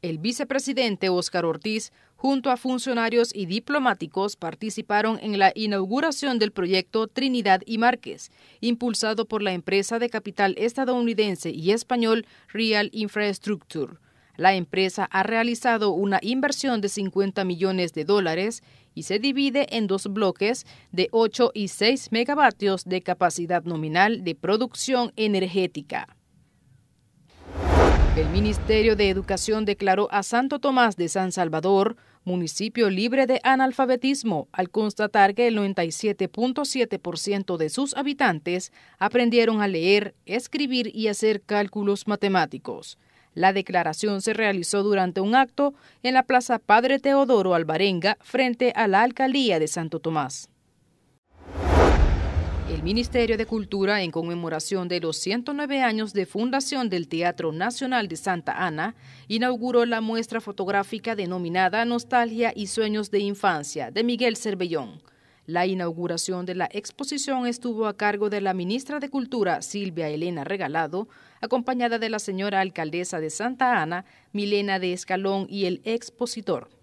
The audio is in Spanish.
El vicepresidente Óscar Ortiz, junto a funcionarios y diplomáticos, participaron en la inauguración del proyecto Trinidad y Márquez, impulsado por la empresa de capital estadounidense y español Real Infrastructure. La empresa ha realizado una inversión de 50 millones de dólares y se divide en dos bloques de 8 y 6 megavatios de capacidad nominal de producción energética. El Ministerio de Educación declaró a Santo Tomás de San Salvador municipio libre de analfabetismo al constatar que el 97.7% de sus habitantes aprendieron a leer, escribir y hacer cálculos matemáticos. La declaración se realizó durante un acto en la Plaza Padre Teodoro Albarenga frente a la Alcaldía de Santo Tomás. El Ministerio de Cultura en conmemoración de los 109 años de fundación del Teatro Nacional de Santa Ana, inauguró la muestra fotográfica denominada Nostalgia y Sueños de Infancia de Miguel Cervellón. La inauguración de la exposición estuvo a cargo de la ministra de Cultura, Silvia Elena Regalado, acompañada de la señora alcaldesa de Santa Ana, Milena de Escalón, y el expositor.